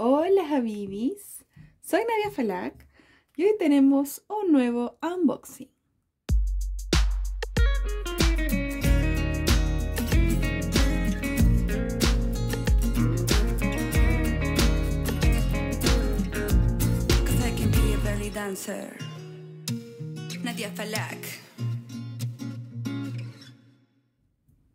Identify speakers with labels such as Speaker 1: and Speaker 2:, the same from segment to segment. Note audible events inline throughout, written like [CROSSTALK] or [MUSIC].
Speaker 1: Hola Habibis, soy Nadia Falak y hoy tenemos un nuevo unboxing. Falak.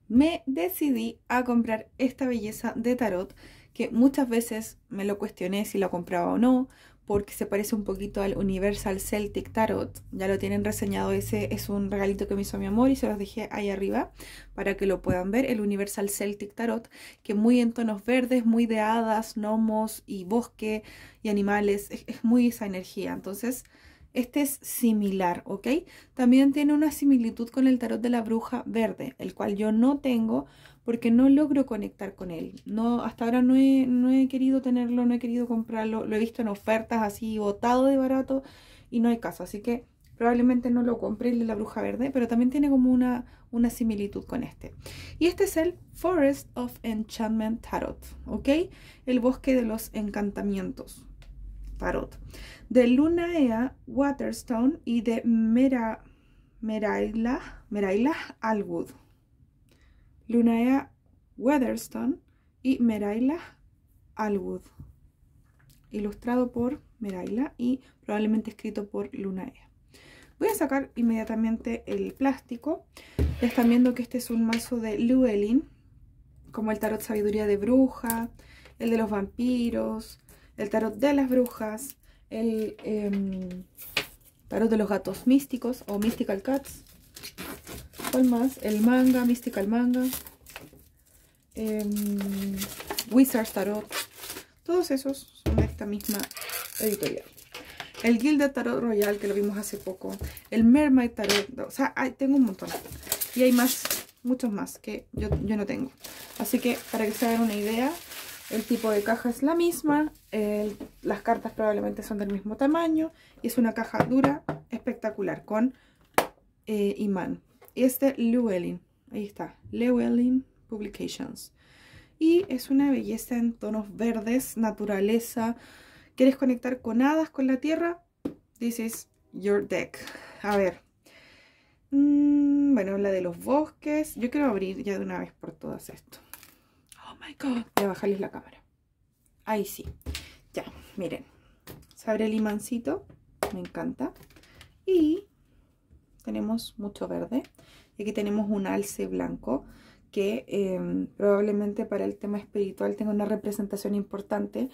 Speaker 1: Me decidí a comprar esta belleza de tarot que muchas veces me lo cuestioné si lo compraba o no, porque se parece un poquito al Universal Celtic Tarot. Ya lo tienen reseñado, ese es un regalito que me hizo mi amor y se los dejé ahí arriba para que lo puedan ver. El Universal Celtic Tarot, que muy en tonos verdes, muy de hadas, gnomos y bosque y animales, es, muy esa energía. Entonces este es similar, ¿ok? También tiene una similitud con el tarot de la bruja verde, el cual yo no tengo porque no logro conectar con él. No, hasta ahora no he, querido tenerlo, no he querido comprarlo. Lo he visto en ofertas así, botado de barato y no hay caso. Así que probablemente no lo compré el de la bruja verde, pero también tiene como una, una similitud con este. Y este es el Forest of Enchantment Tarot, ¿ok? El bosque de los encantamientos de Lunaea Waterstone y de Meraila, Meraila Alwood. Lunaea Waterstone y Meraila Alwood. Ilustrado por Meraila y probablemente escrito por Lunaea. Voy a sacar inmediatamente el plástico. Ya están viendo que este es un mazo de Llewellyn, como el tarot sabiduría de bruja, el de los vampiros, el tarot de las brujas, el em, tarot de los gatos místicos o Mystical Cats. ¿Cuál más? El manga, Mystical Manga. Eh, Wizards Tarot. Todos esos son de esta misma editorial. El guilda Tarot Royal, que lo vimos hace poco. El Mermaid Tarot. O sea, tengo un montón. Y hay más, muchos más que yo, yo no tengo. Así que, para que se hagan una idea, el tipo de caja es la misma las cartas probablemente son del mismo tamaño. Y es una caja dura espectacular con eh, Imán, y Este Llewellyn. Ahí está. Llewellyn Publications. Y es una belleza en tonos verdes, naturaleza. ¿Quieres conectar con hadas, con la tierra? This is your deck. A ver. Mm, bueno, la de los bosques. Yo quiero abrir ya de una vez por todas esto. Oh my god. Voy a bajarles la cámara. Ahí sí. Ya, miren. Se abre el imancito. Me encanta. Y tenemos mucho verde. Y aquí tenemos un alce blanco que em, probablemente para el tema espiritual tenga una representación importante.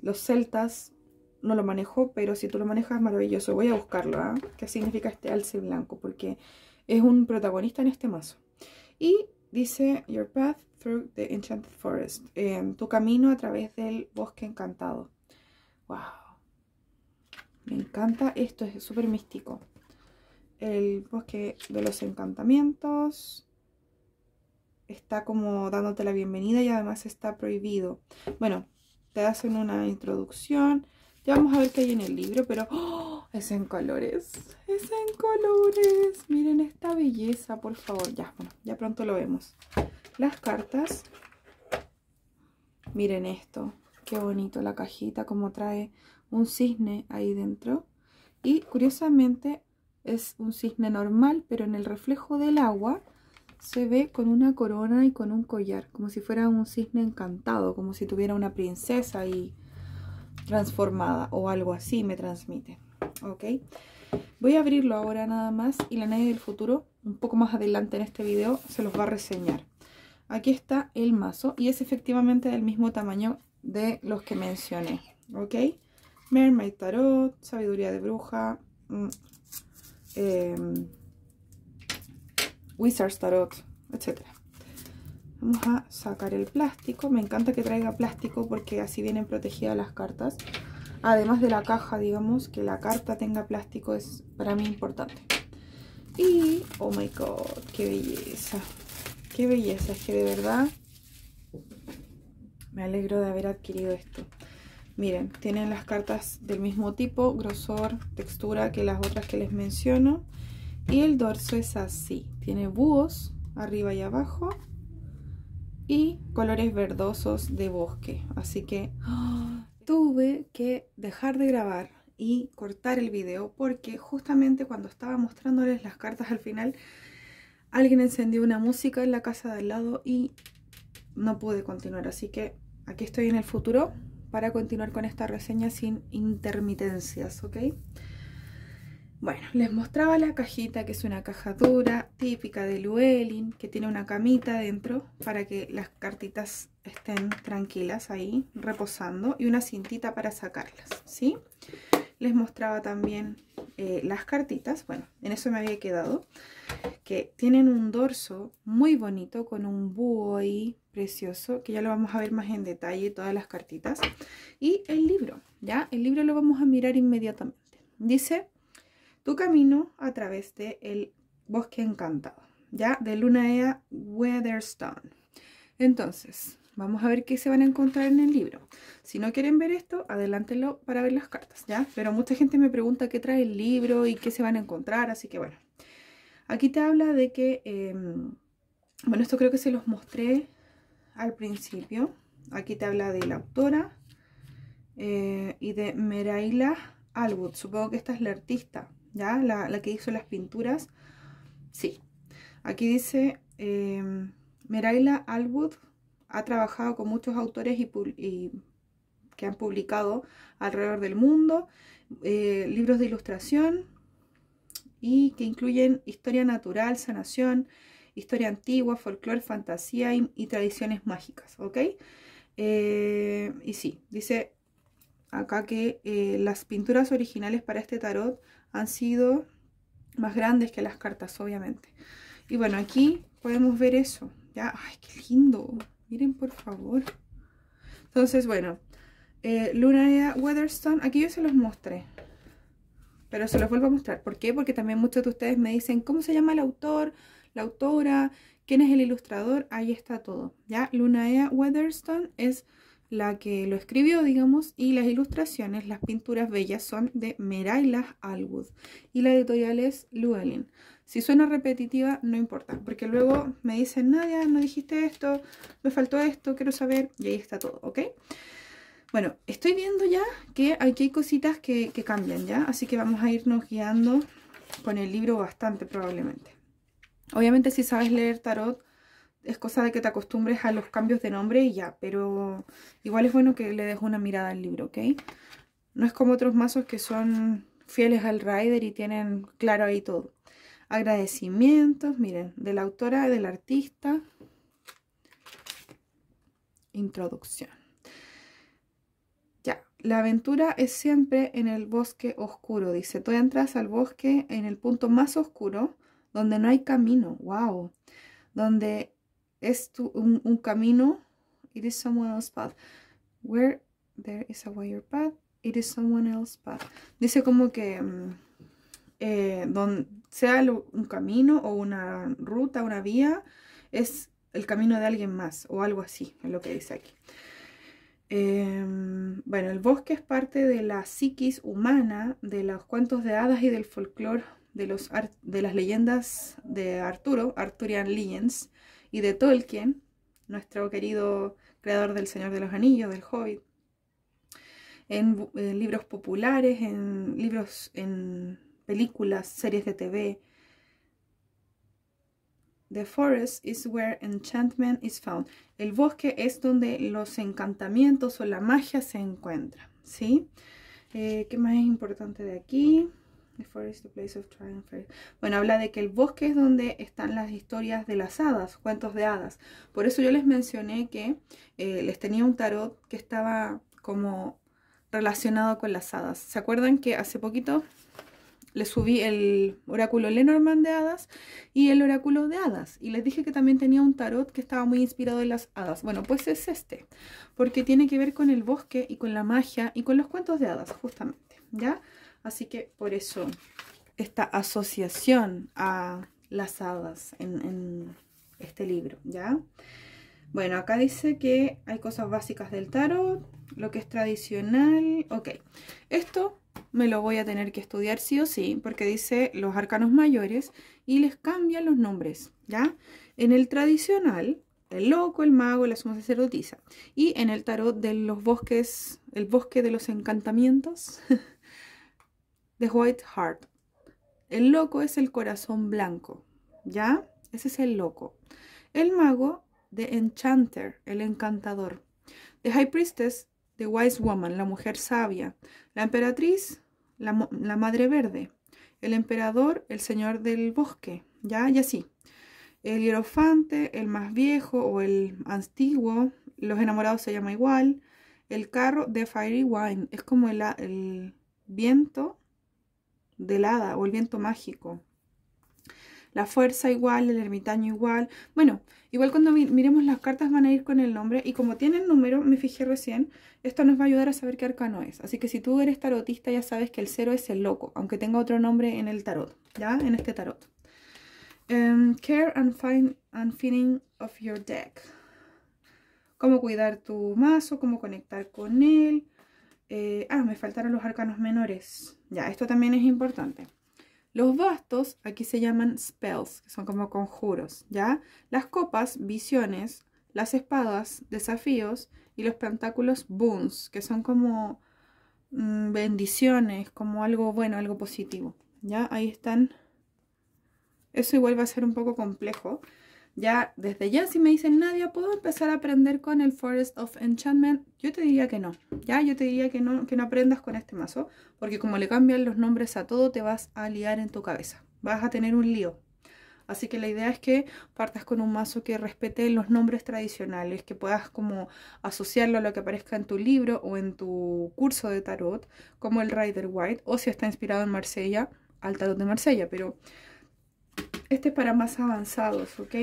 Speaker 1: Los celtas no lo manejo, pero si tú lo manejas maravilloso. Voy a buscarlo. ¿ah? ¿Qué significa este alce blanco? Porque es un protagonista en este mazo. Y Dice, Your path through the enchanted forest. Em, tu camino a través del bosque encantado. Wow. Me encanta esto, es súper místico. El bosque de los encantamientos. Está como dándote la bienvenida y además está prohibido. Bueno, te hacen una introducción ya vamos a ver qué hay en el libro, pero ¡oh! es en colores. Es en colores. Miren esta belleza, por favor. Ya, bueno, ya pronto lo vemos. Las cartas. Miren esto. Qué bonito la cajita, como trae un cisne ahí dentro. Y curiosamente es un cisne normal, pero en el reflejo del agua se ve con una corona y con un collar, como si fuera un cisne encantado, como si tuviera una princesa y transformada o algo así me transmite. ¿Ok? Voy a abrirlo ahora nada más y la nadie del futuro, un poco más adelante en este video, se los va a reseñar. Aquí está el mazo y es efectivamente del mismo tamaño de los que mencioné. ¿Ok? Mermaid Tarot, Sabiduría de Bruja, mm, eh, Wizards Tarot, etc. Vamos a sacar el plástico. Me encanta que traiga plástico porque así vienen protegidas las cartas. Además de la caja, digamos, que la carta tenga plástico es para mí importante. Y, oh my god, qué belleza. Qué belleza, es que de verdad me alegro de haber adquirido esto. Miren, tienen las cartas del mismo tipo, grosor, textura que las otras que les menciono. Y el dorso es así. Tiene búhos arriba y abajo y colores verdosos de bosque. Así que [GASPS] tuve que dejar de grabar y cortar el video porque justamente cuando estaba mostrándoles las cartas al final, alguien encendió una música en la casa de al lado y no pude continuar. Así que aquí estoy en el futuro para continuar con esta reseña sin intermitencias, ¿ok? Bueno, les mostraba la cajita, que es una caja dura, típica de Llewellyn, que tiene una camita dentro para que las cartitas estén tranquilas ahí, reposando, y una cintita para sacarlas, ¿sí? Les mostraba también eh, las cartitas, bueno, en eso me había quedado, que tienen un dorso muy bonito con un búho precioso, que ya lo vamos a ver más en detalle, todas las cartitas, y el libro, ¿ya? El libro lo vamos a mirar inmediatamente. Dice tu camino a través del el bosque encantado, ¿ya? De Lunaea Weatherstone. Entonces, vamos a ver qué se van a encontrar en el libro. Si no quieren ver esto, adelántenlo para ver las cartas, ¿ya? Pero mucha gente me pregunta qué trae el libro y qué se van a encontrar, así que bueno. Aquí te habla de que, em, bueno, esto creo que se los mostré al principio. Aquí te habla de la autora eh, y de Meraila Alwood. Supongo que esta es la artista. ¿ya? La, que hizo las pinturas. Sí. Aquí dice, em, Meraila Alwood ha trabajado con muchos autores y, que han publicado alrededor del mundo, eh, libros de ilustración y que incluyen historia natural, sanación, historia antigua, folclore, fantasía y, tradiciones mágicas, ¿ok? Eh, y sí, dice acá que eh, las pinturas originales para este tarot han sido más grandes que las cartas, obviamente. Y bueno, aquí podemos ver eso. Ya, ay, qué lindo. Miren, por favor. Entonces, bueno, eh, luna ea Weatherstone, aquí yo se los mostré. Pero se los vuelvo a mostrar. ¿Por qué? Porque también muchos de ustedes me dicen, ¿cómo se llama el autor, la autora? ¿Quién es el ilustrador? Ahí está todo. Ya, Ea Weatherstone es la que lo escribió, digamos, y las ilustraciones, las pinturas bellas son de Meraila Alwood y la editorial es Llewellyn. Si suena repetitiva, no importa, porque luego me dicen, Nadia, no dijiste esto, me faltó esto, quiero saber, y ahí está todo, ¿ok? Bueno, estoy viendo ya que aquí hay cositas que, que cambian, ¿ya? Así que vamos a irnos guiando con el libro bastante probablemente. Obviamente si sabes leer tarot, es cosa de que te acostumbres a los cambios de nombre y ya, pero igual es bueno que le des una mirada al libro, ¿ok? No es como otros mazos que son fieles al rider y tienen claro ahí todo. Agradecimientos, miren, de la autora, del artista. Introducción. Ya, la aventura es siempre en el bosque oscuro, dice. Tú entras al bosque en el punto más oscuro, donde no hay camino, wow. Donde es un, camino. It is someone else's path. Where there is a wire path, it is someone else's path. Dice como que mm, eh, sea un camino o una ruta, una vía, es el camino de alguien más o algo así, es lo que dice aquí. Em, bueno, el bosque es parte de la psiquis humana, de los cuentos de hadas y del folclore de, de las leyendas de Arturo, Arturian Legends, y de Tolkien, nuestro querido creador del Señor de los Anillos, del Hobbit, en, libros populares, en libros, en películas, series de TV. The forest is where enchantment is found. El bosque es donde los encantamientos o la magia se encuentran, ¿sí? Eh, ¿Qué más es importante de aquí? place of Bueno, habla de que el bosque es donde están las historias de las hadas, cuentos de hadas. Por eso yo les mencioné que eh, les tenía un tarot que estaba como relacionado con las hadas. ¿Se acuerdan que hace poquito les subí el oráculo Lenormand de hadas y el oráculo de hadas? Y les dije que también tenía un tarot que estaba muy inspirado en las hadas. Bueno, pues es este, porque tiene que ver con el bosque y con la magia y con los cuentos de hadas, justamente, ¿ya? Así que por eso esta asociación a las hadas en, este libro, ¿ya? Bueno, acá dice que hay cosas básicas del tarot, lo que es tradicional, ok. Esto me lo voy a tener que estudiar sí o sí, porque dice los arcanos mayores y les cambian los nombres, ¿ya? En el tradicional, el loco, el mago, la suma sacerdotisa. Y en el tarot de los bosques, el bosque de los encantamientos, [LAUGHS] The White Heart. El loco es el corazón blanco, ¿ya? Ese es el loco. El mago de Enchanter, el encantador. The High Priestess, The Wise Woman, la mujer sabia. La emperatriz, la, madre verde. El emperador, el señor del bosque, ¿ya? Y así. El hierofante, el más viejo o el antiguo, los enamorados se llama igual. El carro, de Fiery Wine, es como el, el viento del hada o el viento mágico. La fuerza igual, el ermitaño igual. Bueno, igual cuando miremos las cartas van a ir con el nombre y como tienen número, me fijé recién, esto nos va a ayudar a saber qué arcano es. Así que si tú eres tarotista ya sabes que el cero es el loco, aunque tenga otro nombre en el tarot, ¿ya? En este tarot. Em, care and, find and feeling of your deck. Cómo cuidar tu mazo, cómo conectar con él, eh, ah, me faltaron los arcanos menores. Ya, esto también es importante. Los bastos aquí se llaman spells, que son como conjuros, ¿ya? Las copas, visiones, las espadas, desafíos, y los pentáculos boons, que son como mm, bendiciones, como algo bueno, algo positivo. ¿Ya? Ahí están. Eso igual va a ser un poco complejo, ya desde ya si me dicen nadie ¿puedo empezar a aprender con el Forest of Enchantment? Yo te diría que no, ya yo te diría que no, que no aprendas con este mazo, porque como le cambian los nombres a todo, te vas a liar en tu cabeza, vas a tener un lío. Así que la idea es que partas con un mazo que respete los nombres tradicionales, que puedas como asociarlo a lo que aparezca en tu libro o en tu curso de tarot, como el Rider White, o si está inspirado en Marsella, al tarot de Marsella, pero este es para más avanzados, ¿ok?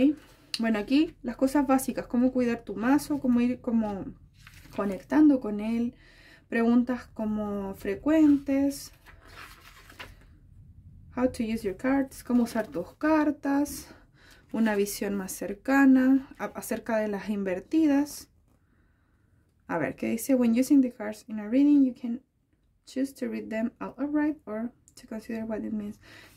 Speaker 1: Bueno, aquí las cosas básicas, cómo cuidar tu mazo, cómo ir como conectando con él, preguntas como frecuentes, how to use your cards, cómo usar tus cartas, una visión más cercana acerca de las invertidas. A ver, ¿qué dice? When using the cards in a reading, you can choose to read them outright or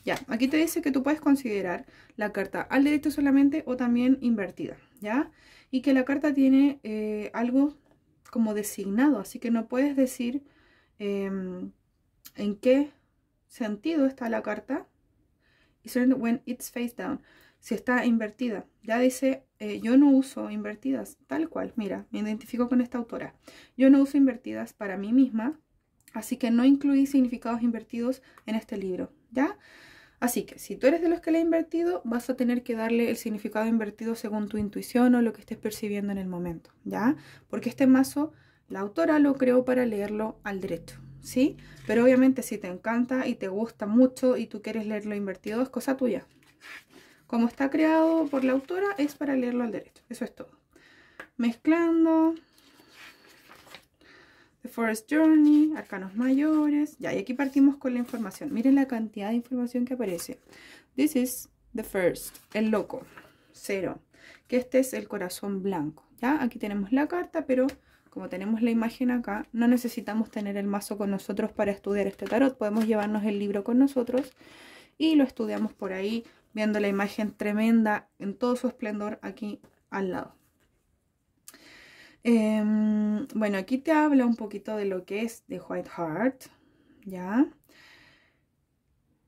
Speaker 1: ya, aquí te dice que tú puedes considerar la carta al derecho solamente o también invertida, ¿ya? Y que la carta tiene eh, algo como designado, así que no puedes decir em, en qué sentido está la carta. Y when it's face down, si está invertida. Ya dice, eh, yo no uso invertidas, tal cual. Mira, me identifico con esta autora. Yo no uso invertidas para mí misma Así que no incluí significados invertidos en este libro, ¿ya? Así que si tú eres de los que le ha invertido, vas a tener que darle el significado invertido según tu intuición o lo que estés percibiendo en el momento, ¿ya? Porque este mazo, la autora lo creó para leerlo al derecho, ¿sí? Pero obviamente si te encanta y te gusta mucho y tú quieres leerlo invertido, es cosa tuya. Como está creado por la autora, es para leerlo al derecho, eso es todo. Mezclando, The Forest Journey, Arcanos Mayores. Ya, y aquí partimos con la información. Miren la cantidad de información que aparece. This is the first, el loco, cero. Que este es el corazón blanco. Ya, aquí tenemos la carta, pero como tenemos la imagen acá, no necesitamos tener el mazo con nosotros para estudiar este tarot. Podemos llevarnos el libro con nosotros y lo estudiamos por ahí, viendo la imagen tremenda en todo su esplendor aquí al lado. Em, bueno, aquí te habla un poquito de lo que es de White Heart, ¿ya?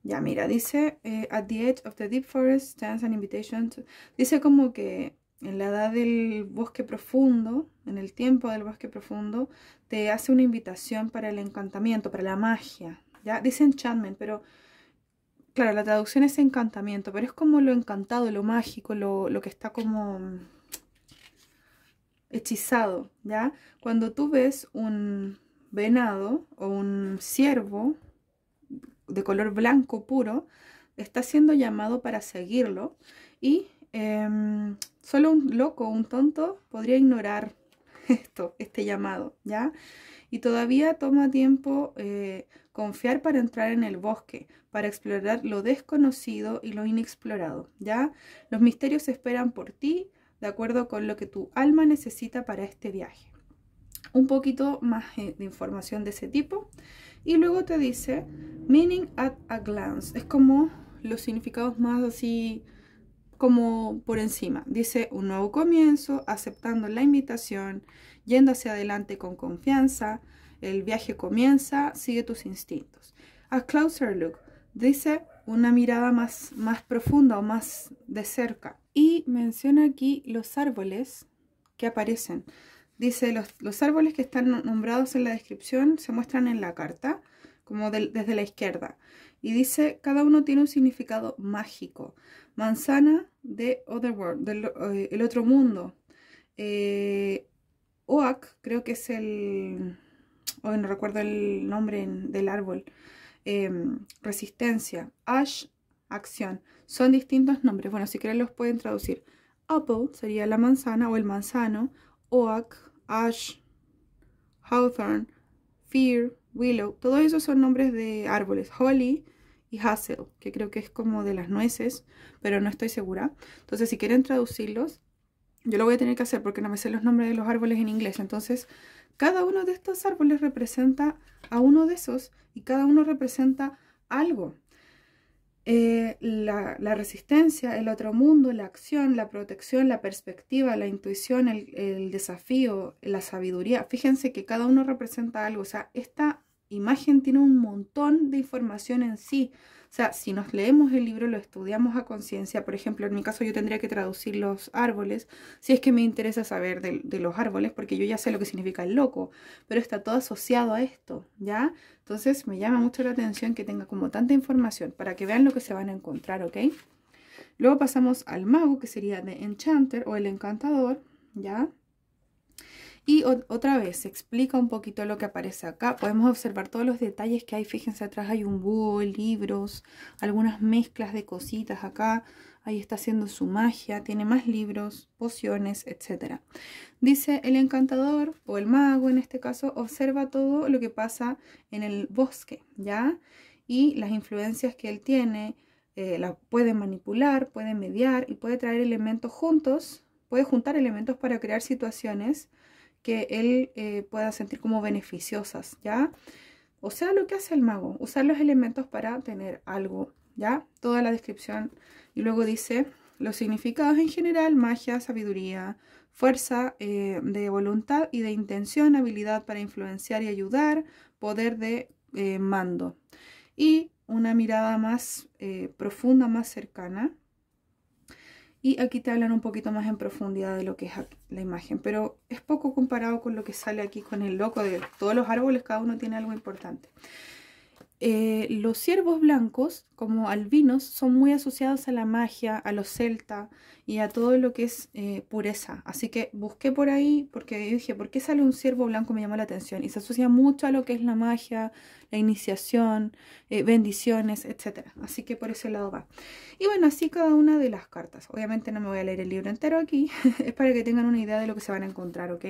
Speaker 1: Ya, mira, dice, eh, at the edge of the deep forest stands an invitation to... Dice como que en la edad del bosque profundo, en el tiempo del bosque profundo, te hace una invitación para el encantamiento, para la magia, ¿ya? Dice enchantment, pero... Claro, la traducción es encantamiento, pero es como lo encantado, lo mágico, lo que está como hechizado, ¿ya? Cuando tú ves un venado o un ciervo de color blanco puro, está siendo llamado para seguirlo y em, solo un loco, un tonto podría ignorar [LAUGHS] esto, este llamado, ¿ya? Y todavía toma tiempo eh, confiar para entrar en el bosque, para explorar lo desconocido y lo inexplorado, ¿ya? Los misterios esperan por ti de acuerdo con lo que tu alma necesita para este viaje. Un poquito más eh, de información de ese tipo. Y luego te dice meaning at a glance. Es como los significados más así como por encima. Dice un nuevo comienzo, aceptando la invitación, yendo hacia adelante con confianza, el viaje comienza, sigue tus instintos. A closer look dice una mirada más, más profunda o más de cerca. Y menciona aquí los árboles que aparecen. Dice, los, árboles que están nombrados en la descripción se muestran en la carta, como desde la izquierda. Y dice, cada uno tiene un significado mágico. Manzana de Other del eh, el otro mundo. Eh, oak, creo que es el... Hoy oh, no recuerdo el nombre del árbol. Em, resistencia. Ash, acción son distintos nombres. Bueno, si quieren los pueden traducir. Apple sería la manzana o el manzano. Oak, ash, hawthorn, Fear, Willow, todos esos son nombres de árboles. Holly y Hazel, que creo que es como de las nueces, pero no estoy segura. Entonces, si quieren traducirlos, yo lo voy a tener que hacer porque no me sé los nombres de los árboles en inglés. Entonces, cada uno de estos árboles representa a uno de esos y cada uno representa algo. Eh, la, resistencia, el otro mundo, la acción, la protección, la perspectiva, la intuición, el, el, desafío, la sabiduría. Fíjense que cada uno representa algo. O sea, esta imagen tiene un montón de información en sí sea, si nos leemos el libro, lo estudiamos a conciencia, por ejemplo, en mi caso yo tendría que traducir los árboles, si es que me interesa saber de, de, los árboles, porque yo ya sé lo que significa el loco, pero está todo asociado a esto, ¿ya? Entonces me llama mucho la atención que tenga como tanta información, para que vean lo que se van a encontrar, ¿ok? Luego pasamos al mago, que sería The Enchanter o el encantador, ¿ya? Y otra vez, explica un poquito lo que aparece acá. Podemos observar todos los detalles que hay. Fíjense, atrás hay un búho, libros, algunas mezclas de cositas acá. Ahí está haciendo su magia, tiene más libros, pociones, etc. Dice, el encantador, o el mago en este caso, observa todo lo que pasa en el bosque, ¿ya? Y las influencias que él tiene, las eh, la puede manipular, puede mediar y puede traer elementos juntos, puede juntar elementos para crear situaciones que él eh, pueda sentir como beneficiosas, ¿ya? O sea, lo que hace el mago, usar los elementos para tener algo, ¿ya? Toda la descripción. Y luego dice, los significados en general, magia, sabiduría, fuerza eh, de voluntad y de intención, habilidad para influenciar y ayudar, poder de eh, mando. Y una mirada más profunda, más cercana, y aquí te hablan un poquito más en profundidad de lo que es la imagen, pero es poco comparado con lo que sale aquí con el loco de todos los árboles, cada uno tiene algo importante. Eh, los ciervos blancos, como albinos, son muy asociados a la magia, a los celta y a todo lo que es eh, pureza. Así que busqué por ahí porque dije, ¿por qué sale un ciervo blanco? Me llamó la atención. Y se asocia mucho a lo que es la magia, la iniciación, eh, bendiciones, etc. Así que por ese lado va. Y bueno, así cada una de las cartas. Obviamente no me voy a leer el libro entero aquí. [LAUGHS] es para que tengan una idea de lo que se van a encontrar, ¿ok?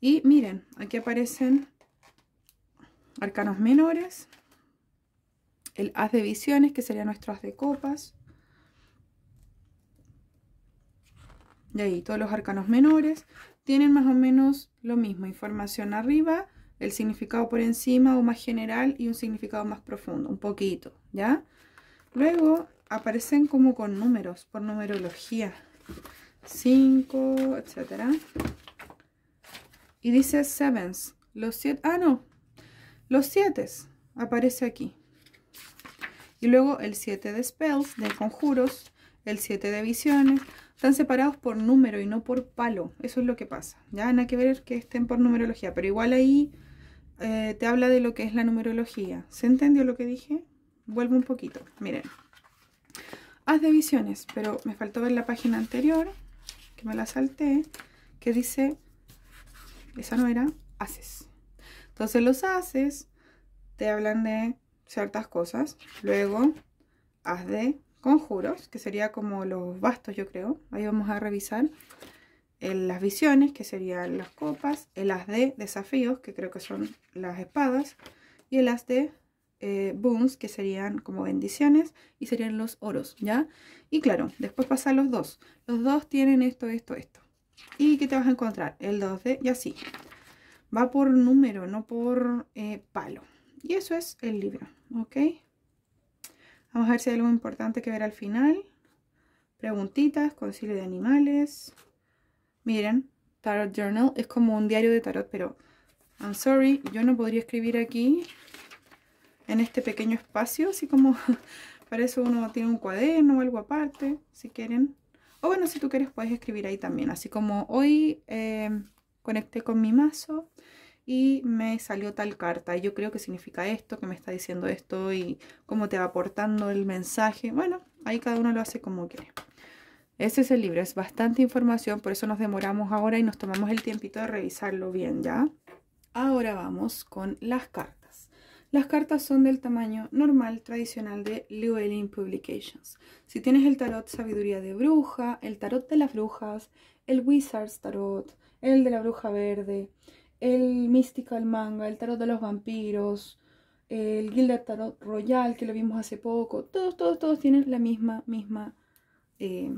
Speaker 1: Y miren, aquí aparecen arcanos menores el as de visiones, que sería nuestro as de copas. Y ahí todos los arcanos menores tienen más o menos lo mismo, información arriba, el significado por encima o más general y un significado más profundo, un poquito, ¿ya? Luego aparecen como con números, por numerología, 5, etcétera. Y dice sevens, los siete, ah no, los siete aparece aquí, y luego el 7 de spells, de conjuros, el 7 de visiones. Están separados por número y no por palo. Eso es lo que pasa. Ya nada que ver que estén por numerología. Pero igual ahí eh, te habla de lo que es la numerología. ¿Se entendió lo que dije? Vuelvo un poquito. Miren. Haz de visiones. Pero me faltó ver la página anterior. Que me la salté. Que dice... Esa no era. Haces. Entonces los haces te hablan de ciertas cosas. Luego, haz de conjuros, que sería como los bastos, yo creo. Ahí vamos a revisar las visiones, que serían las copas, el haz de desafíos, que creo que son las espadas, y el as de booms, eh, boons, que serían como bendiciones, y serían los oros, ¿ya? Y claro, después pasan los dos. Los dos tienen esto, esto, esto. ¿Y qué te vas a encontrar? El 2 d y así. Va por número, no por eh, palo. Y eso es el libro ok vamos a ver si hay algo importante que ver al final preguntitas concilio de animales miren tarot journal es como un diario de tarot pero I'm sorry yo no podría escribir aquí en este pequeño espacio así como [LAUGHS] para eso uno tiene un cuaderno o algo aparte si quieren o bueno si tú quieres puedes escribir ahí también así como hoy eh, conecté con mi mazo y me salió tal carta. Y Yo creo que significa esto, que me está diciendo esto y cómo te va aportando el mensaje. Bueno, ahí cada uno lo hace como quiere. Ese es el libro, es bastante información, por eso nos demoramos ahora y nos tomamos el tiempito de revisarlo bien, ¿ya? Ahora vamos con las cartas. Las cartas son del tamaño normal tradicional de Llewellyn Publications. Si tienes el tarot Sabiduría de Bruja, el tarot de las brujas, el Wizard's Tarot, el de la Bruja Verde, el Mystical Manga, el Tarot de los Vampiros, el of Tarot Royal que lo vimos hace poco, todos, todos, todos tienen la misma, misma eh,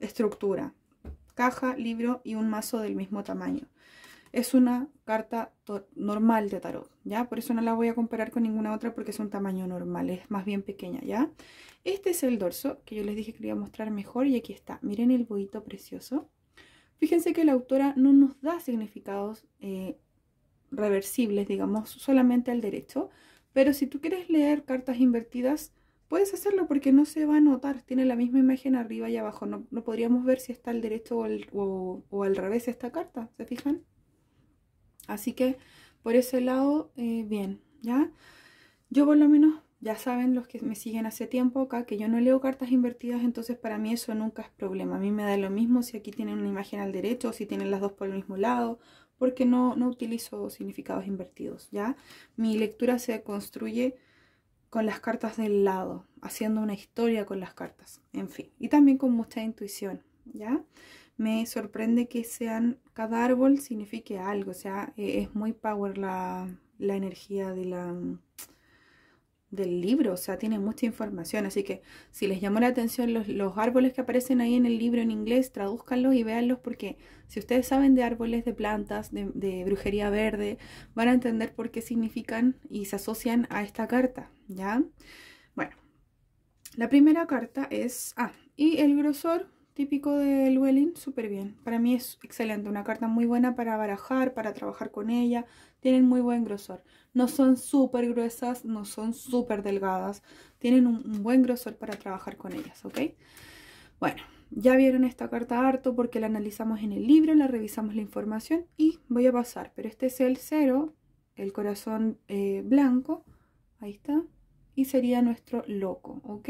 Speaker 1: estructura. Caja, libro y un mazo del mismo tamaño. Es una carta normal de tarot, ¿ya? Por eso no la voy a comparar con ninguna otra porque es un tamaño normal, es más bien pequeña, ¿ya? Este es el dorso que yo les dije que quería iba a mostrar mejor y aquí está. Miren el boito precioso. Fíjense que la autora no nos da significados eh, reversibles, digamos, solamente al derecho, pero si tú quieres leer cartas invertidas, puedes hacerlo porque no se va a notar, tiene la misma imagen arriba y abajo, no, podríamos ver si está al derecho o, al revés esta carta, ¿se fijan? Así que por ese lado, eh, bien, ¿ya? Yo por lo menos ya saben los que me siguen hace tiempo acá que yo no leo cartas invertidas, entonces para mí eso nunca es problema. A mí me da lo mismo si aquí tienen una imagen al derecho o si tienen las dos por el mismo lado, porque no, no utilizo significados invertidos, ¿ya? Mi lectura se construye con las cartas del lado, haciendo una historia con las cartas, en fin, y también con mucha intuición, ¿ya? Me sorprende que sean, cada árbol signifique algo, o sea, e-, es muy power la energía de la del libro, o sea, tiene mucha información, así que si les llamó la atención los, los, árboles que aparecen ahí en el libro en inglés, tradúzcanlos y véanlos porque si ustedes saben de árboles, de plantas, de, de brujería verde, van a entender por qué significan y se asocian a esta carta, ¿ya? Bueno, la primera carta es, ah, y el grosor típico de Llewellyn, súper bien. Para mí es excelente, una carta muy buena para barajar, para trabajar con ella. Tienen muy buen grosor. No son súper gruesas, no son súper delgadas. Tienen un, buen grosor para trabajar con ellas, ¿ok? Bueno, ya vieron esta carta harto porque la analizamos en el libro, la revisamos la información y voy a pasar. Pero este es el cero, el corazón eh, blanco. Ahí está. Y sería nuestro loco, ¿ok?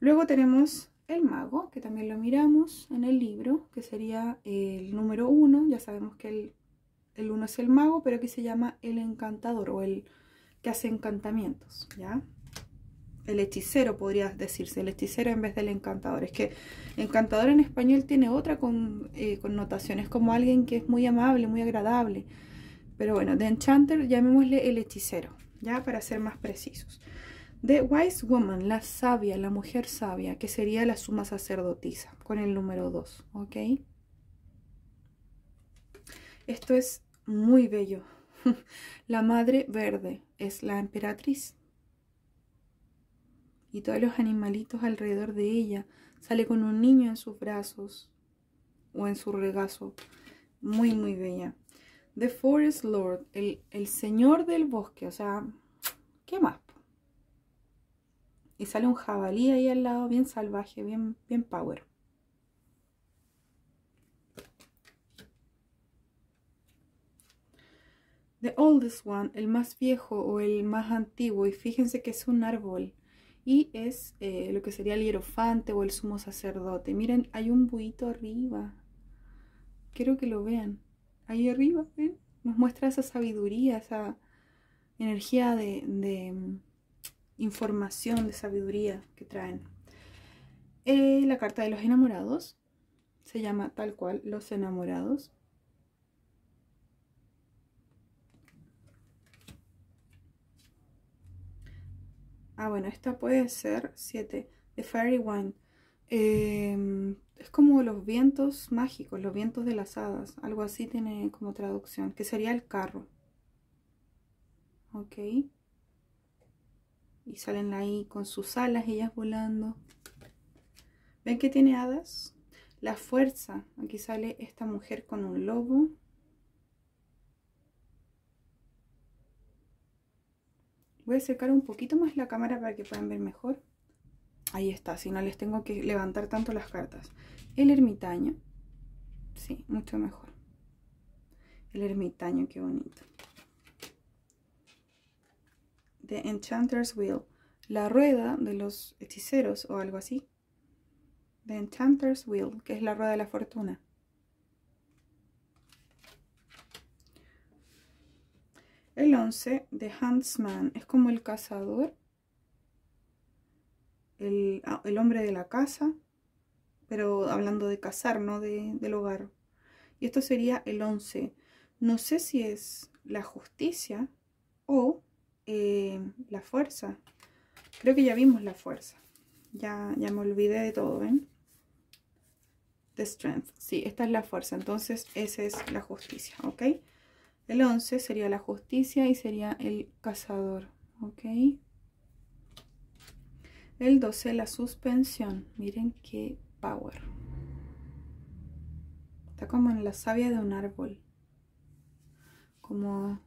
Speaker 1: Luego tenemos el mago, que también lo miramos en el libro, que sería el número uno. Ya sabemos que el, el uno es el mago, pero que se llama el encantador o el que hace encantamientos, ¿ya? El hechicero podría decirse, el hechicero en vez del encantador. Es que encantador en español tiene otra con, eh, connotación, es como alguien que es muy amable, muy agradable. Pero bueno, de enchanter llamémosle el hechicero, ¿ya? Para ser más precisos. The Wise Woman, la sabia, la mujer sabia, que sería la suma sacerdotisa, con el número 2, ¿ok? Esto es muy bello. [LAUGHS] la madre verde es la emperatriz. Y todos los animalitos alrededor de ella. Sale con un niño en sus brazos o en su regazo. Muy, muy bella. The Forest Lord, el, el señor del bosque. O sea, ¿qué más? Y sale un jabalí ahí al lado, bien salvaje, bien, bien power. The oldest one, el más viejo o el más antiguo, y fíjense que es un árbol y es eh, lo que sería el hierofante o el sumo sacerdote. Miren, hay un buito arriba. Quiero que lo vean. Ahí arriba, ¿ven? Nos muestra esa sabiduría, esa energía de, información de sabiduría que traen. Eh, la carta de los enamorados se llama tal cual los enamorados. Ah, bueno, esta puede ser 7, The Fairy One. Em, es como los vientos mágicos, los vientos de las hadas, algo así tiene como traducción, que sería el carro. Ok. Y salen ahí con sus alas, ellas volando. ¿Ven que tiene hadas? La fuerza. Aquí sale esta mujer con un lobo. Voy a acercar un poquito más la cámara para que puedan ver mejor. Ahí está, si no les tengo que levantar tanto las cartas. El ermitaño. Sí, mucho mejor. El ermitaño, qué bonito. The Enchanter's Wheel, la rueda de los hechiceros o algo así. The Enchanter's Wheel, que es la rueda de la fortuna. El 11, de Huntsman, es como el cazador, el, ah, hombre de la casa, pero hablando de cazar, no de, del hogar. Y esto sería el 11. No sé si es la justicia o eh, la fuerza. Creo que ya vimos la fuerza. Ya, ya me olvidé de todo, ¿ven? The strength. Sí, esta es la fuerza. Entonces, esa es la justicia, ¿ok? El 11 sería la justicia y sería el cazador, ¿ok? El 12, la suspensión. Miren qué power. Está como en la savia de un árbol. Como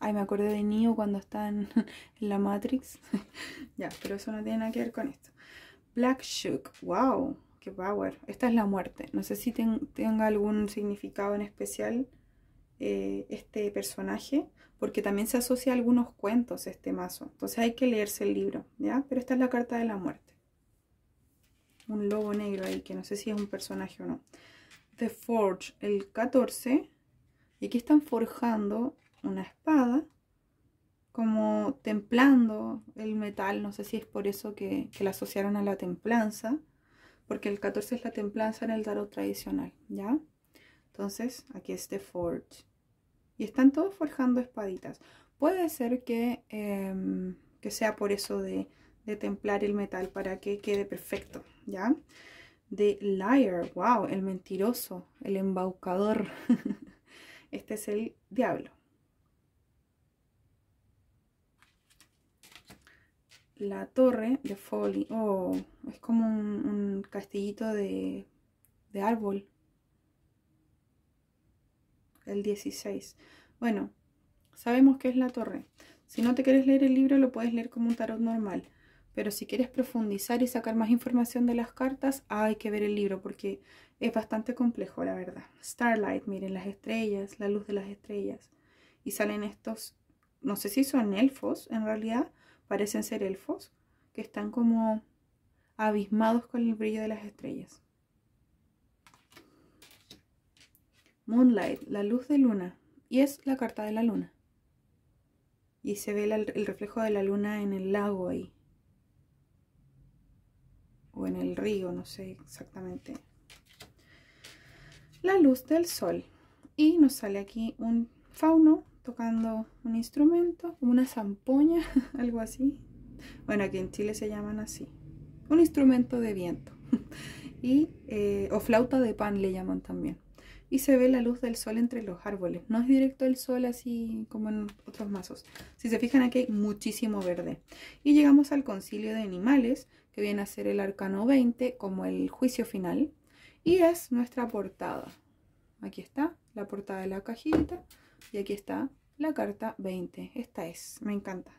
Speaker 1: Ay, me acordé de Neo cuando está en, [LAUGHS] la Matrix. [LAUGHS] ya, pero eso no tiene nada que ver con esto. Black Shook. Wow, qué power. Esta es la muerte. No sé si tenga algún significado en especial eh, este personaje, porque también se asocia a algunos cuentos este mazo. Entonces hay que leerse el libro, ¿ya? Pero esta es la carta de la muerte. Un lobo negro ahí, que no sé si es un personaje o no. The Forge, el 14. Y aquí están forjando una espada, como templando el metal, no sé si es por eso que, la asociaron a la templanza, porque el 14 es la templanza en el tarot tradicional, ¿ya? Entonces, aquí es The Forge. Y están todos forjando espaditas. Puede ser que, em, que sea por eso de, templar el metal para que quede perfecto, ¿ya? de Liar, wow, el mentiroso, el embaucador. [LAUGHS] este es el diablo, la torre de Foley. Oh, es como un, castillito de, de árbol. El 16. Bueno, sabemos que es la torre. Si no te quieres leer el libro, lo puedes leer como un tarot normal. Pero si quieres profundizar y sacar más información de las cartas, hay que ver el libro porque es bastante complejo, la verdad. Starlight, miren, las estrellas, la luz de las estrellas. Y salen estos, no sé si son elfos en realidad, parecen ser elfos, que están como abismados con el brillo de las estrellas. Moonlight, la luz de luna, y es la carta de la luna. Y se ve el reflejo de la luna en el lago ahí. O en el río, no sé exactamente. La luz del sol. Y nos sale aquí un fauno tocando un instrumento, como una zampoña, [LAUGHS] algo así. Bueno, aquí en Chile se llaman así. Un instrumento de viento. [LAUGHS] y, eh, o flauta de pan le llaman también. Y se ve la luz del sol entre los árboles. No es directo el sol así como en otros mazos. Si se fijan aquí hay muchísimo verde. Y llegamos al concilio de animales, que viene a ser el arcano 20, como el juicio final. Y es nuestra portada. Aquí está la portada de la cajita y aquí está la carta 20. Esta es, me encanta.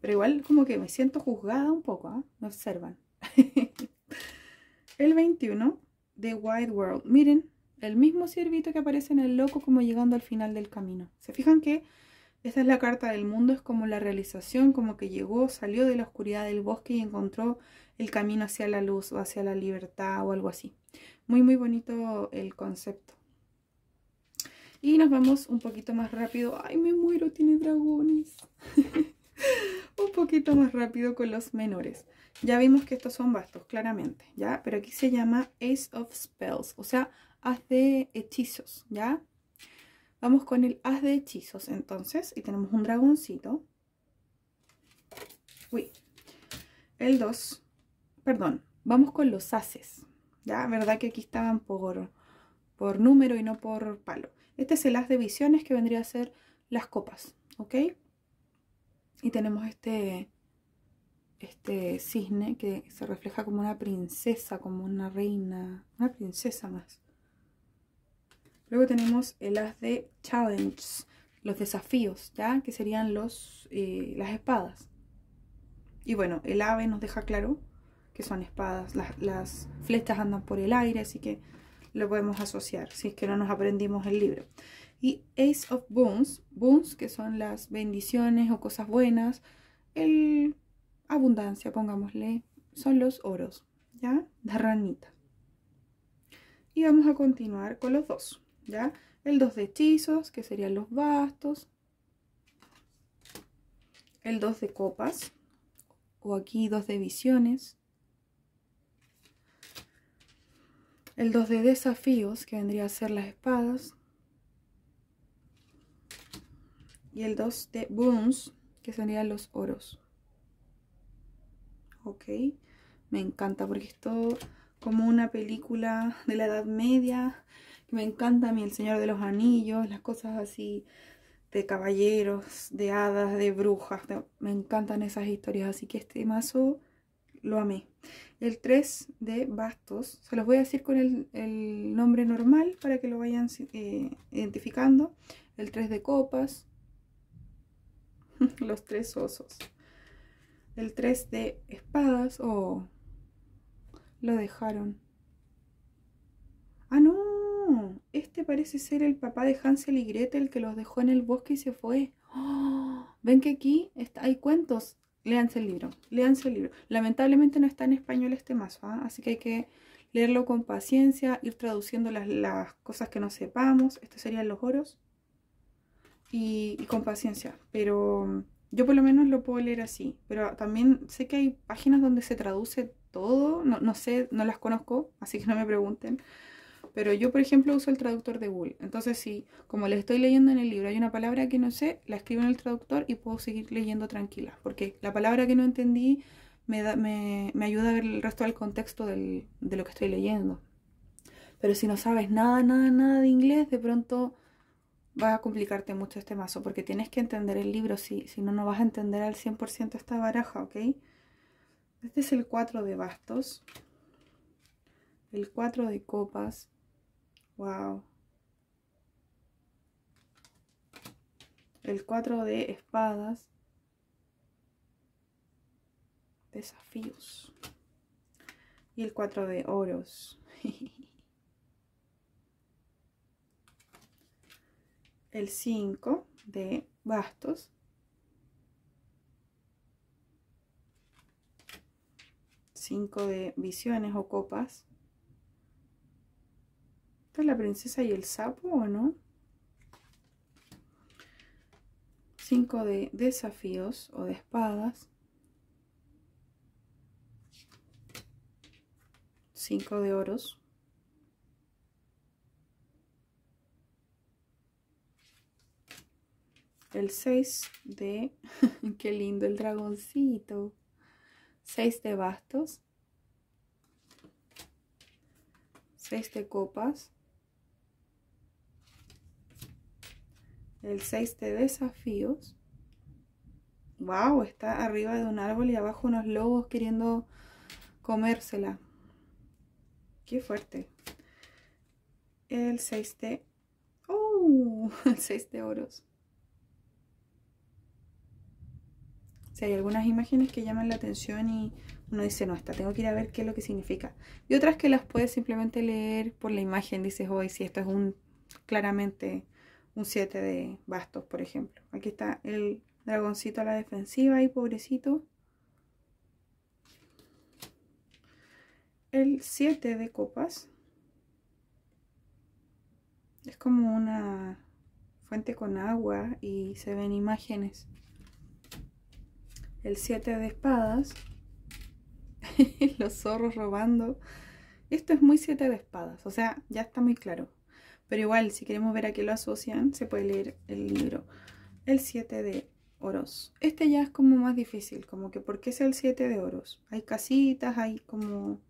Speaker 1: Pero igual como que me siento juzgada un poco, No ¿ah? Me observan. [LAUGHS] el 21 de Wide World. Miren, el mismo ciervito que aparece en el loco como llegando al final del camino. ¿Se fijan que esta es la carta del mundo? Es como la realización, como que llegó, salió de la oscuridad del bosque y encontró el camino hacia la luz o hacia la libertad o algo así. Muy, muy bonito el concepto. Y nos vamos un poquito más rápido. ¡Ay, me muero! Tiene dragones. [LAUGHS] un poquito más rápido con los menores. Ya vimos que estos son bastos, claramente, ¿ya? Pero aquí se llama Ace of Spells, o sea, haz de hechizos, ¿ya? Vamos con el haz de hechizos, entonces. Y tenemos un dragoncito. Uy. El 2. Perdón, vamos con los haces, ¿ya? ¿Verdad que aquí estaban por, por número y no por palo? Este es el as de visiones que vendría a ser las copas, ¿ok? Y tenemos este, este cisne que se refleja como una princesa, como una reina, una princesa más. Luego tenemos el as de challenge los desafíos, ¿ya? Que serían los, eh, las espadas. Y bueno, el ave nos deja claro que son espadas. Las, las flechas andan por el aire, así que lo podemos asociar, si es que no nos aprendimos el libro. Y Ace of Boons, Boons que son las bendiciones o cosas buenas, el abundancia, pongámosle, son los oros, ¿ya? La ranita. Y vamos a continuar con los dos, ¿ya? El dos de hechizos, que serían los bastos. El dos de copas, o aquí dos de visiones. el 2 de desafíos, que vendría a ser las espadas, y el 2 de boons, que serían los oros. Ok, me encanta porque es como una película de la Edad Media, me encanta a mí, El Señor de los Anillos, las cosas así de caballeros, de hadas, de brujas, me encantan esas historias, así que este mazo lo amé. El 3 de Bastos, se los voy a decir con el, nombre normal para que lo vayan eh, identificando. El 3 de Copas, [LAUGHS] los tres osos. El 3 de Espadas, o oh, lo dejaron. Ah, no, este parece ser el papá de Hansel y Gretel que los dejó en el bosque y se fue. [GASPS] Ven que aquí está, hay cuentos Léanse el libro, léanse el libro. Lamentablemente no está en español este mazo, ¿ah? así que hay que leerlo con paciencia, ir traduciendo las, las cosas que no sepamos. Estos serían los oros. Y, con paciencia. Pero mm, yo por lo menos lo puedo leer así. Pero también sé que hay páginas donde se traduce todo. No, no sé, no las conozco, así que no me pregunten. Pero yo, por ejemplo, uso el traductor de Google. Entonces, si como le estoy leyendo en el libro hay una palabra que no sé, la escribo en el traductor y puedo seguir leyendo tranquila. Porque la palabra que no entendí me, ayuda a ver el resto del contexto de lo que estoy leyendo. Pero si no sabes nada, nada, nada de inglés, de pronto va a complicarte mucho este mazo. Porque tienes que entender el libro. Si, si no, no vas a entender al 100% esta baraja, ¿ok? Este es el 4 de bastos. El 4 de copas Wow. El 4 de espadas. Desafíos. Y el 4 de oros. [LAUGHS] el 5 de bastos. 5 de visiones o copas. ¿Esta es la princesa y el sapo o no? Cinco de desafíos o de espadas. Cinco de oros. El seis de... [LAUGHS] ¡Qué lindo el dragoncito! Seis de bastos. Seis de copas. El 6 de desafíos. ¡Wow! Está arriba de un árbol y abajo unos lobos queriendo comérsela. ¡Qué fuerte! El 6 de... ¡Oh! [LAUGHS] El 6 de oros. Si hay algunas imágenes que llaman la atención y uno dice, no, está tengo que ir a ver qué es lo que significa. Y otras que las puedes simplemente leer por la imagen. Dices, hoy si esto es un claramente un 7 de bastos, por ejemplo. Aquí está el dragoncito a la defensiva, ahí pobrecito. El 7 de copas es como una fuente con agua y se ven imágenes. El 7 de espadas, [LAUGHS] los zorros robando. Esto es muy 7 de espadas, o sea, ya está muy claro. Pero igual, si queremos ver a qué lo asocian, se puede leer el libro El 7 de Oros. Este ya es como más difícil, como que qué es el 7 de Oros. Hay casitas, hay como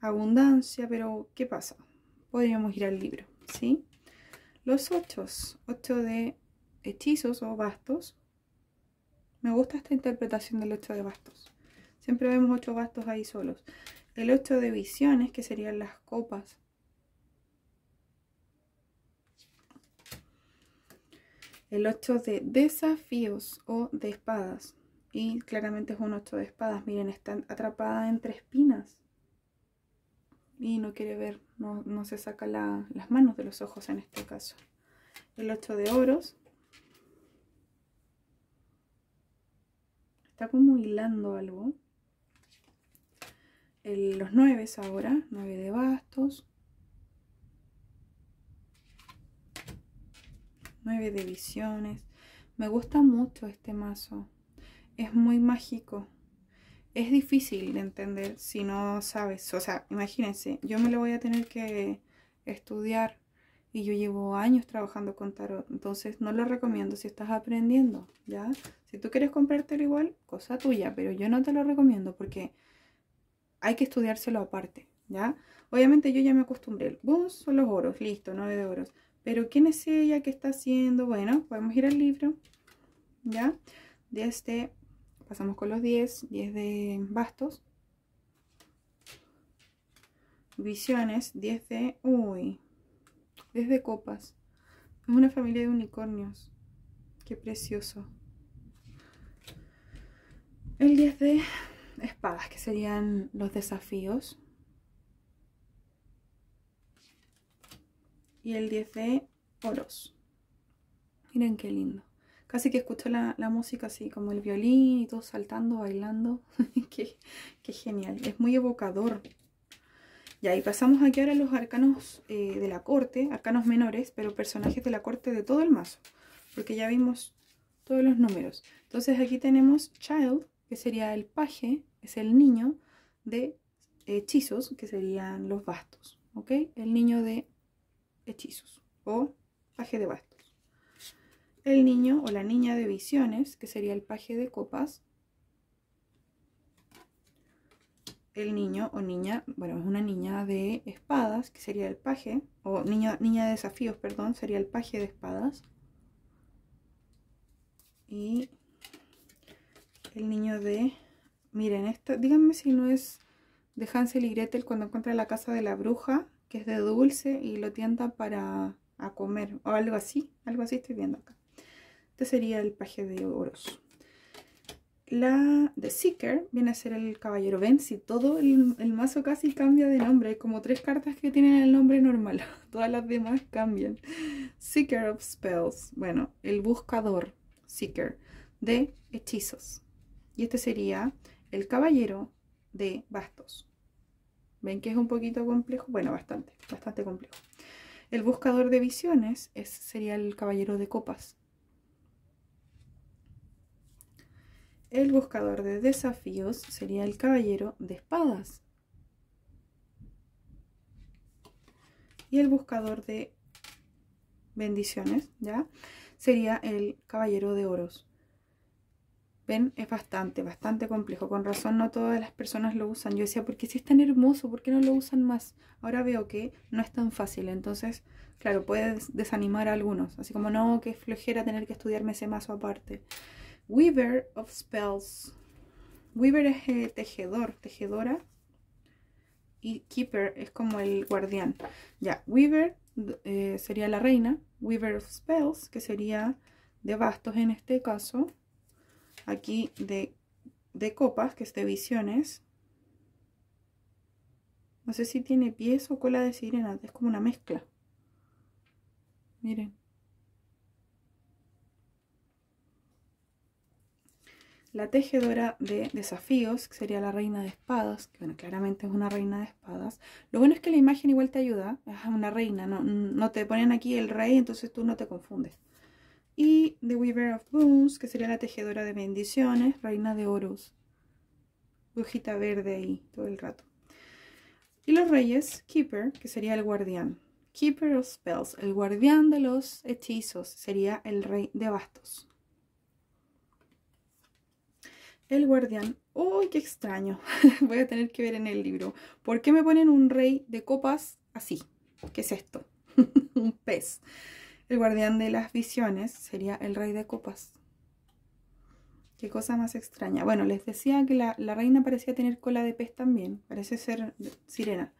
Speaker 1: abundancia, pero ¿qué pasa? Podríamos ir al libro, ¿sí? Los 8, 8 de hechizos o bastos. Me gusta esta interpretación del 8 de bastos. Siempre vemos 8 bastos ahí solos. El 8 de visiones, que serían las copas El 8 de desafíos o de espadas. Y claramente es un 8 de espadas. Miren, está atrapada entre espinas. Y no quiere ver, no, se saca las manos de los ojos en este caso. El 8 de oros. Está como hilando algo. los 9 ahora. 9 de bastos. nueve divisiones. Me gusta mucho este mazo. Es muy mágico. Es difícil de entender si no sabes. O sea, imagínense, yo me lo voy a tener que estudiar y yo llevo años trabajando con tarot. Entonces no lo recomiendo si estás aprendiendo, ¿ya? Si tú quieres comprártelo igual, cosa tuya, pero yo no te lo recomiendo porque hay que estudiárselo aparte, ¿ya? Obviamente yo ya me acostumbré. Boom, son los oros, listo, nueve de oros. Pero ¿quién es ella? que está haciendo? Bueno, podemos ir al libro. ¿Ya? este, pasamos con los 10, 10 de bastos. Visiones, 10 de, uy, 10 de copas. una familia de unicornios. Qué precioso. El 10 de espadas, que serían los desafíos. y el 10 de Oros. Miren qué lindo. Casi que escucho la, música así, como el violín y todo saltando, bailando. [LAUGHS] qué, genial. Es muy evocador. Y ahí pasamos aquí ahora a los arcanos eh, de la corte, arcanos menores, pero personajes de la corte de todo el mazo. Porque ya vimos todos los números. Entonces aquí tenemos Child, que sería el paje, es el niño de hechizos, que serían los bastos. ¿Ok? El niño de hechizos o paje de bastos. El niño o la niña de visiones, que sería el paje de copas. El niño o niña, bueno, es una niña de espadas, que sería el paje, o niño, niña de desafíos, perdón, sería el paje de espadas. Y el niño de... Miren, esto, díganme si no es de Hansel y Gretel cuando encuentra la casa de la bruja que es de dulce y lo tienta para a comer o algo así, algo así estoy viendo acá. Este sería el paje de oros. La de Seeker viene a ser el caballero si Todo el, el, mazo casi cambia de nombre. Hay como tres cartas que tienen el nombre normal. [LAUGHS] Todas las demás cambian. Seeker of Spells. Bueno, el buscador. Seeker. De hechizos. Y este sería el caballero de bastos. ¿Ven que es un poquito complejo? Bueno, bastante, bastante complejo. El buscador de visiones es, sería el caballero de copas. El buscador de desafíos sería el caballero de espadas. Y el buscador de bendiciones, ¿ya? Sería el caballero de oros. Es bastante, bastante complejo. Con razón no todas las personas lo usan. Yo decía, ¿por qué si es tan hermoso, ¿por qué no lo usan más? Ahora veo que no es tan fácil. Entonces, claro, puede desanimar a algunos. Así como, no, que flojera tener que estudiarme ese mazo aparte. Weaver of Spells. Weaver es eh, tejedor, tejedora. Y Keeper es como el guardián. Ya, Weaver eh, sería la reina. Weaver of Spells, que sería de bastos en este caso aquí de, copas, que es de visiones. No sé si tiene pies o cola de sirena, es como una mezcla. Miren. La tejedora de desafíos, que sería la reina de espadas, que bueno, claramente es una reina de espadas. Lo bueno es que la imagen igual te ayuda, es una reina, no te ponen aquí el rey, entonces tú no te confundes y The Weaver of Boons, que sería la tejedora de bendiciones, reina de oros, brujita verde ahí todo el rato. Y los reyes, Keeper, que sería el guardián. Keeper of Spells, el guardián de los hechizos, sería el rey de bastos. El guardián, ¡uy, qué extraño! [LAUGHS] Voy a tener que ver en el libro. ¿Por qué me ponen un rey de copas así? ¿Qué es esto? [LAUGHS] un pez. El guardián de las visiones sería el rey de copas. Qué cosa más extraña. Bueno, les decía que la, reina parecía tener cola de pez también. Parece ser sirena.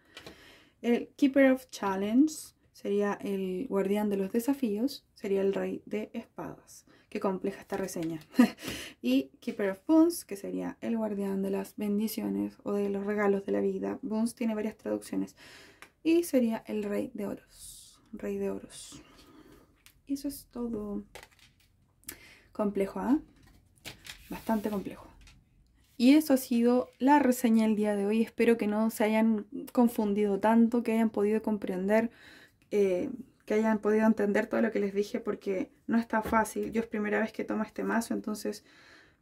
Speaker 1: El Keeper of Challenge sería el guardián de los desafíos. Sería el rey de espadas. Qué compleja esta reseña. [LAUGHS] y Keeper of Boons, que sería el guardián de las bendiciones o de los regalos de la vida. Boons tiene varias traducciones. Y sería el rey de oros. Rey de oros eso es todo complejo, ¿ah? Bastante complejo. Y eso ha sido la reseña del día de hoy. Espero que no se hayan confundido tanto, que hayan podido comprender, eh, que hayan podido entender todo lo que les dije, porque no está fácil. Yo es primera vez que tomo este mazo, entonces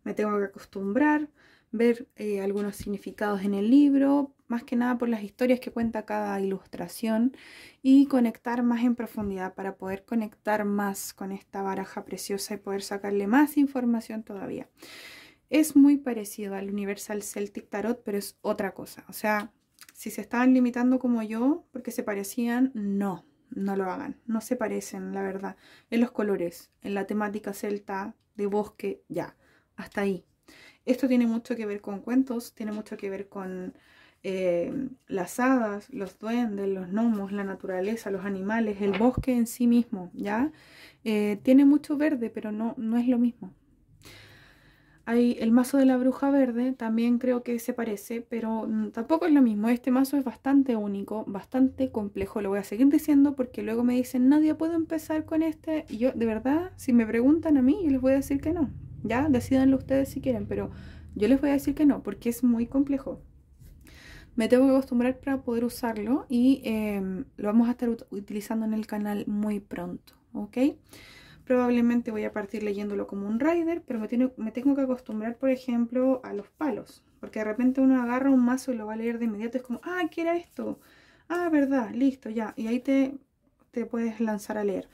Speaker 1: me tengo que acostumbrar, ver eh, algunos significados en el libro, más que nada por las historias que cuenta cada ilustración y conectar más en profundidad para poder conectar más con esta baraja preciosa y poder sacarle más información todavía. Es muy parecido al Universal Celtic Tarot, pero es otra cosa. O sea, si se estaban limitando como yo porque se parecían, no, no lo hagan. No se parecen, la verdad. En los colores, en la temática celta, de bosque, ya. Hasta ahí. Esto tiene mucho que ver con cuentos, tiene mucho que ver con eh, las hadas, los duendes, los gnomos, la naturaleza, los animales, el bosque en sí mismo, ¿ya? Eh, tiene mucho verde, pero no, no es lo mismo. Hay el mazo de la bruja verde, también creo que se parece, pero mm, tampoco es lo mismo. Este mazo es bastante único, bastante complejo. Lo voy a seguir diciendo porque luego me dicen, nadie puede empezar con este. Y yo, de verdad, si me preguntan a mí, yo les voy a decir que no. Ya, decidanlo ustedes si quieren, pero yo les voy a decir que no, porque es muy complejo me tengo que acostumbrar para poder usarlo y em, lo vamos a estar utilizando en el canal muy pronto, ¿ok? Probablemente voy a partir leyéndolo como un rider, pero me, me tengo que acostumbrar, por ejemplo, a los palos, porque de repente uno agarra un mazo y lo va a leer de inmediato, es como, ah, ¿qué era esto? Ah, verdad, listo, ya, y ahí te, te puedes lanzar a leer.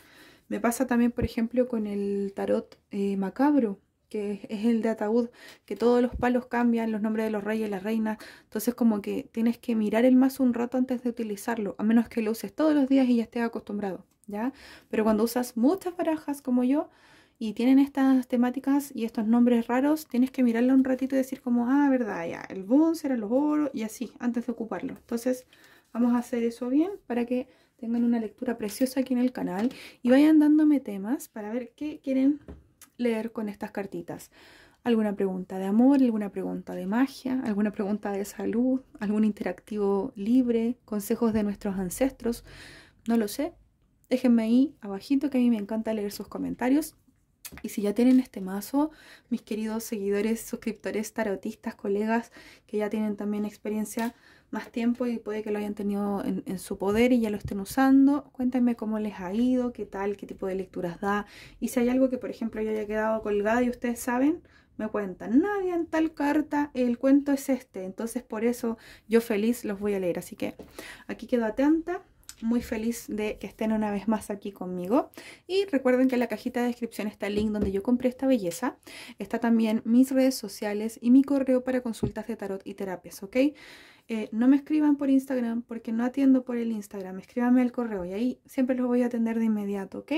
Speaker 1: Me pasa también, por ejemplo, con el tarot eh, macabro que es el de ataúd, que todos los palos cambian, los nombres de los reyes, las reinas, entonces como que tienes que mirar el mazo un rato antes de utilizarlo, a menos que lo uses todos los días y ya estés acostumbrado, ¿ya? Pero cuando usas muchas barajas como yo y tienen estas temáticas y estos nombres raros, tienes que mirarla un ratito y decir como, ah, verdad, ya, el será los oros y así, antes de ocuparlo. Entonces vamos a hacer eso bien para que tengan una lectura preciosa aquí en el canal y vayan dándome temas para ver qué quieren leer con estas cartitas. Alguna pregunta de amor, alguna pregunta de magia, alguna pregunta de salud, algún interactivo libre, consejos de nuestros ancestros, no lo sé. Déjenme ahí abajito que a mí me encanta leer sus comentarios. Y si ya tienen este mazo, mis queridos seguidores, suscriptores, tarotistas, colegas que ya tienen también experiencia más tiempo y puede que lo hayan tenido en, su poder y ya lo estén usando. Cuéntenme cómo les ha ido, qué tal, qué tipo de lecturas da. Y si hay algo que, por ejemplo, yo haya quedado colgada y ustedes saben, me cuentan, nadie en tal carta, el cuento es este. Entonces, por eso yo feliz los voy a leer. Así que aquí quedo atenta. Muy feliz de que estén una vez más aquí conmigo. Y recuerden que en la cajita de descripción está el link donde yo compré esta belleza. Está también mis redes sociales y mi correo para consultas de tarot y terapias, ¿ok? Eh, no me escriban por Instagram porque no atiendo por el Instagram. Escríbanme el correo y ahí siempre los voy a atender de inmediato, ¿ok?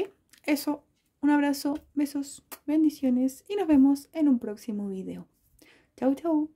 Speaker 1: Eso, un abrazo, besos, bendiciones y nos vemos en un próximo video. Chau, chau.